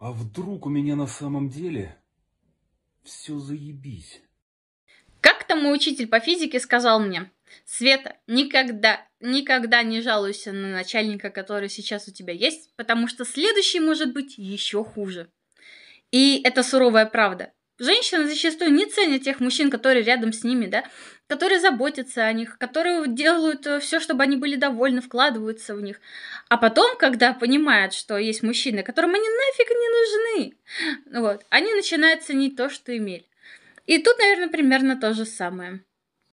А вдруг у меня на самом деле все заебись? Как-то мой учитель по физике сказал мне, Света, никогда, никогда не жалуйся на начальника, который сейчас у тебя есть, потому что следующий может быть еще хуже. И это суровая правда. Женщины зачастую не ценят тех мужчин, которые рядом с ними, да, которые заботятся о них, которые делают э, все, чтобы они были довольны, вкладываются в них. А потом, когда понимают, что есть мужчины, которым они нафиг не нужны, вот, они начинают ценить то, что имели. И тут, наверное, примерно то же самое.